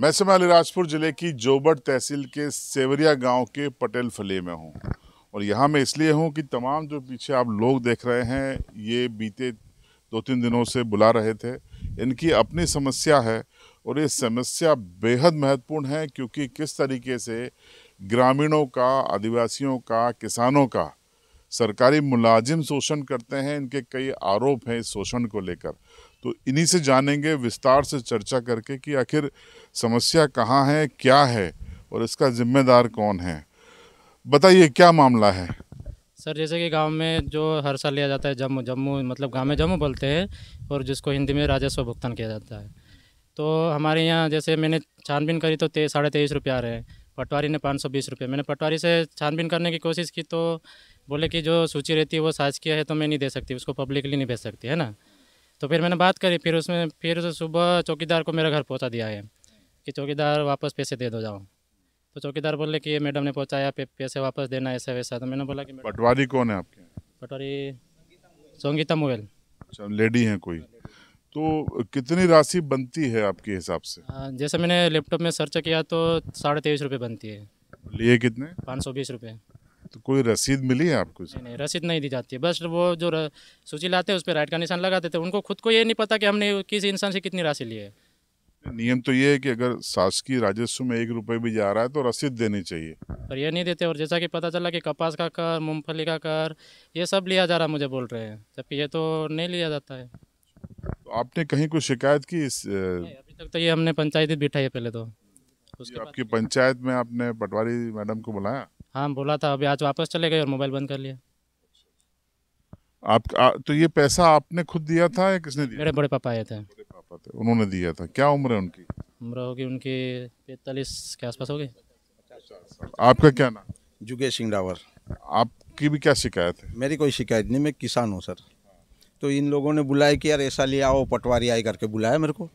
मैं अलीराजपुर ज़िले की जोबट तहसील के सेवरिया गांव के पटेल फले में हूं और यहां मैं इसलिए हूं कि तमाम जो पीछे आप लोग देख रहे हैं ये बीते दो तीन दिनों से बुला रहे थे इनकी अपनी समस्या है और ये समस्या बेहद महत्वपूर्ण है क्योंकि किस तरीके से ग्रामीणों का आदिवासियों का किसानों का सरकारी मुलाजिम शोषण करते हैं इनके कई आरोप हैं इस शोषण को लेकर तो इन्हीं से जानेंगे विस्तार से चर्चा करके कि आखिर समस्या कहाँ है क्या है और इसका जिम्मेदार कौन है बताइए क्या मामला है सर जैसे कि गांव में जो हर साल लिया जाता है जम्मू जम्मू मतलब गांव में जम्मू बोलते हैं और जिसको हिंदी में राजस्व भुगतान किया जाता है तो हमारे यहाँ जैसे मैंने छानबीन करी तो साढ़े तेईस रुपया आ रहे हैं पटवारी ने पाँच सौ बीस रुपये मैंने पटवारी से छानबीन करने की कोशिश की तो बोले कि जो सूची रहती है वो साज किया है तो मैं नहीं दे सकती उसको पब्लिकली नहीं भेज सकती है ना तो फिर मैंने बात करी फिर उसमें फिर सुबह चौकीदार को मेरा घर पहुँचा दिया है कि चौकीदार वापस पैसे दे दो जाओ तो चौकीदार बोले कि मैडम ने पहुँचाया पैसे वापस देना ऐसा वैसा तो मैंने बोला कि पटवारी कौन है आपके पटवारी संगीता मोबाइल अच्छा लेडी है कोई तो कितनी राशि बनती है आपके हिसाब से जैसे मैंने लैपटॉप में सर्च किया तो साढ़े तेईस रुपये बनती है लिए कितने पाँच सौ बीस रुपये तो कोई रसीद मिली है आपको नहीं, नहीं रसीद नहीं दी जाती है बस वो जो सूची लाते हैं उस पर राइट का निशान लगाते थे उनको खुद को ये नहीं पता कि हमने किस इंसान से कितनी राशि ली है नियम तो ये है कि अगर शासकीय राजस्व में एक रुपये भी जा रहा है तो रसीद देनी चाहिए पर ये नहीं देते और जैसा कि पता चला कि कपास का कर मूंगफली का कर ये सब लिया जा रहा मुझे बोल रहे हैं जबकि ये तो नहीं लिया जाता है तो आपने कहीं कोई शिकायत की इस अभी तक तो ये हमने पंचायत बिठाई है पहले तो उसके आपकी पंचायत में आपने पटवारी मैडम को बुलाया हाँ बोला था अभी आज वापस चले गए और मोबाइल बंद कर लिया आप आ, तो ये पैसा आपने खुद दिया था या किसने दिया मेरे बड़े पापा आए थे बड़े पापा थे उन्होंने दिया था क्या उम्र है उनकी उम्र होगी उनकी पैंतालीस के आसपास होगी आपका क्या नाम जुगेश सिंह रावर आपकी भी क्या शिकायत है मेरी कोई शिकायत नहीं मैं किसान हूँ सर तो इन लोगों ने बुलाया कि यार ऐसा ले आओ पटवारी आई करके बुलाया मेरे को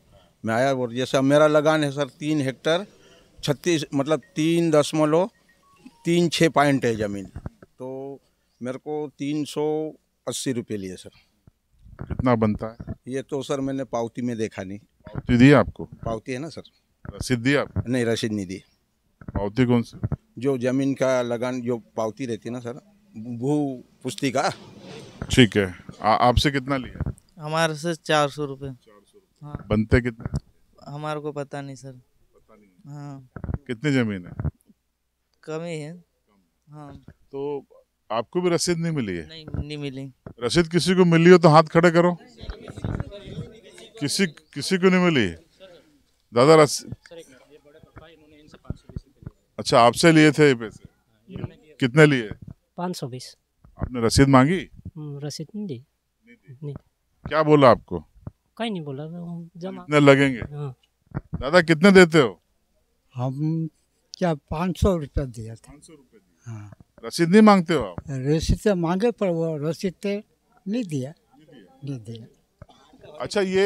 मैं आया और जैसा मेरा लगान है सर तीन हेक्टर छत्तीस मतलब तीन दशमलव तीन छः पॉइंट है ज़मीन तो मेरे को तीन सौ अस्सी रुपये लिए सर कितना बनता है ये तो सर मैंने पावती में देखा नहीं पावती दी आपको पावती है ना सर रसीद दी आप नहीं रसीद नहीं दी पावती कौन सी जो ज़मीन का लगान जो पावती रहती है ना सर भू पुष्टि का ठीक है आपसे कितना लिया हमारे से चार सौ रुपये हाँ बनते कितने हमारे को पता नहीं सर पता नहीं हाँ कितनी ज़मीन है कम ही है हाँ तो आपको भी रसीद नहीं मिली है नहीं नहीं मिली रसीद किसी को मिली हो तो हाथ खड़े करो किसी किसी को नहीं मिली दादा रस अच्छा आपसे लिए थे ये पैसे कितने लिए पाँच सौ बीस आपने रसीद मांगी हम्म, रसीद नहीं दी नहीं क्या बोला आपको कहीं नहीं बोला जमा लगेंगे हाँ। दादा कितने देते हो हम क्या पाँच सौ रुपया दिया था हाँ रसीद नहीं मांगते हो रसीद तो मांगे पर वो रसीद पे तो नहीं दिया नहीं दिया अच्छा ये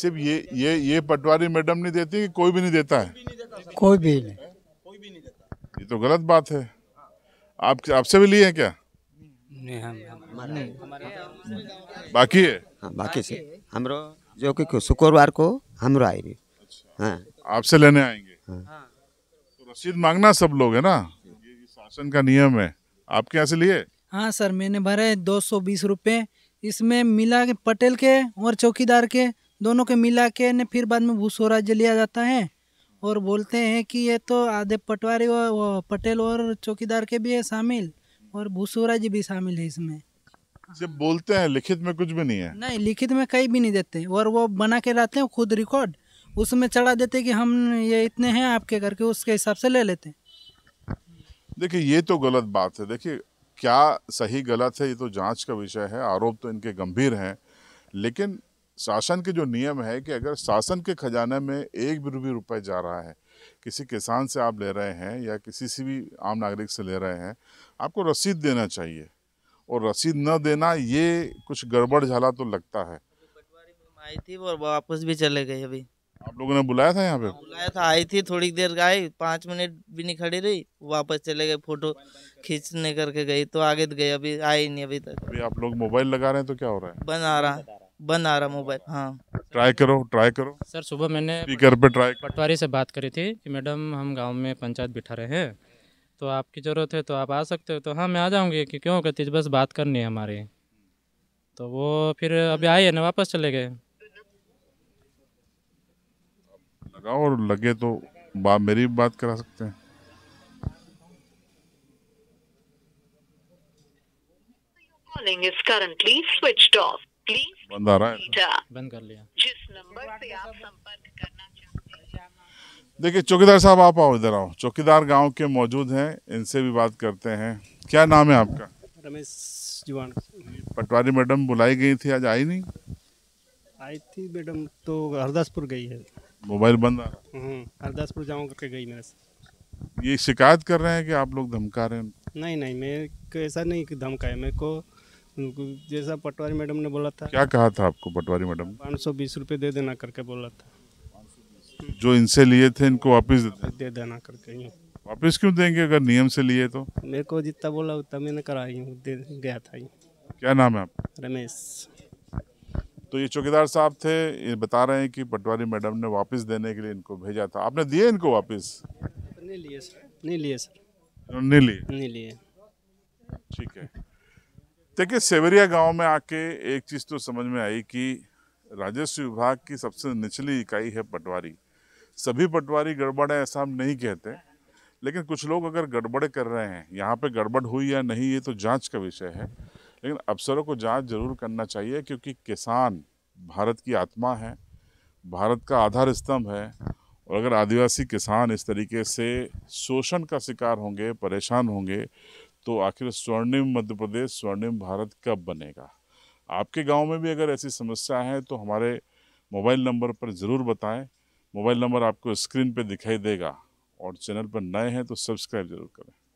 सिर्फ ये ये ये पटवारी मैडम नहीं देती कि कोई भी नहीं देता है कोई भी नहीं कोई भी नहीं देता ये तो गलत बात है आप आपसे भी लिए हैं क्या नहीं हम नहीं बाकी है हाँ बाकी से हमरो जो कि शुक्रवार को हमरो आएगी अच्छा। हाँ आपसे लेने आएंगे मस्जिद मांगना सब लोग है ना ये शासन का नियम है आप यहाँ से लिए हाँ सर मैंने भरे दो सौ बीस रुपये इसमें मिला के पटेल के और चौकीदार के दोनों के मिला के ने फिर बाद में भूसोराज्य लिया जाता है और बोलते हैं कि ये तो आधे पटवारी और पटेल और चौकीदार के भी है शामिल और भूसोराज्य भी शामिल है इसमें जब बोलते हैं लिखित में कुछ भी नहीं है नहीं लिखित में कहीं भी नहीं देते और वो बना के रहते हैं खुद रिकॉर्ड उसमें चढ़ा देते कि हम ये इतने हैं आपके घर के उसके हिसाब से ले लेते देखिए ये तो गलत बात है देखिए क्या सही गलत है ये तो जांच का विषय है आरोप तो इनके गंभीर हैं लेकिन शासन के जो नियम है कि अगर शासन के खजाने में एक भी रुपये रुपये जा रहा है किसी किसान से आप ले रहे हैं या किसी से भी आम नागरिक से ले रहे हैं आपको रसीद देना चाहिए और रसीद न देना ये कुछ गड़बड़ झाला तो लगता है आई तो थी और वापस भी चले गए अभी आप लोगों ने बुलाया था यहाँ पे बुलाया था आई थी थोड़ी देर आई पाँच मिनट भी नहीं खड़ी रही वापस चले गए फोटो खींचने करके गई तो आगे तो गए अभी आई नहीं अभी तक अभी आप लोग मोबाइल लगा रहे हैं तो क्या हो रहा है बंद आ रहा है बंद आ रहा मोबाइल हाँ ट्राई करो ट्राई करो सर सुबह मैंने स्पीकर पे ट्राई पटवारी से बात करी थी कि मैडम हम गांव में पंचायत बिठा रहे हैं तो आपकी ज़रूरत है तो आप आ सकते हो तो हाँ मैं आ जाऊँगी कि क्यों कहती बस बात करनी है हमारी तो वो फिर अभी आए ना वापस चले गए लगाओ और लगे तो बाप मेरी भी बात करा सकते हैं बंद आ रहा है बंद कर लिया जिस नंबर से आप संपर्क करना चाहते देखिए चौकीदार साहब आप आओ इधर आओ चौकीदार गांव के मौजूद हैं इनसे भी बात करते हैं क्या नाम है आपका रमेश जीवान पटवारी मैडम बुलाई गई थी आज आई नहीं आई थी मैडम तो हरदासपुर गई है मोबाइल बंद आ रहा हम्म, हरदासपुर करके गई मेरे से ये शिकायत कर रहे हैं कि आप लोग धमका रहे हैं नहीं नहीं मैं ऐसा नहीं धमका है मेरे को जैसा पटवारी मैडम ने बोला था क्या कहा था आपको पटवारी मैडम पाँच सौ बीस रूपए दे देना करके बोला था जो इनसे लिए थे इनको वापस दे, देना करके वापस क्यों देंगे अगर नियम से लिए तो मेरे को जितना बोला उतना मैंने कराई हूँ गया था क्या नाम है आप रमेश तो ये चौकीदार साहब थे ये बता रहे हैं कि पटवारी मैडम ने वापस देने के लिए इनको भेजा था आपने दिए इनको वापस नहीं लिए सर नहीं लिए सर नहीं लिए नहीं लिए ठीक है देखिए सेवरिया गांव में आके एक चीज़ तो समझ में आई कि राजस्व विभाग की सबसे निचली इकाई है पटवारी सभी पटवारी गड़बड़ है ऐसा हम नहीं कहते लेकिन कुछ लोग अगर गड़बड़ कर रहे हैं यहाँ पे गड़बड़ हुई या नहीं ये तो जांच का विषय है लेकिन अफसरों को जांच जरूर करना चाहिए क्योंकि किसान भारत की आत्मा है भारत का आधार स्तंभ है और अगर आदिवासी किसान इस तरीके से शोषण का शिकार होंगे परेशान होंगे तो आखिर स्वर्णिम मध्य प्रदेश स्वर्णिम भारत कब बनेगा आपके गांव में भी अगर ऐसी समस्या है तो हमारे मोबाइल नंबर पर ज़रूर बताएं मोबाइल नंबर आपको स्क्रीन पर दिखाई देगा और चैनल पर नए हैं तो सब्सक्राइब जरूर करें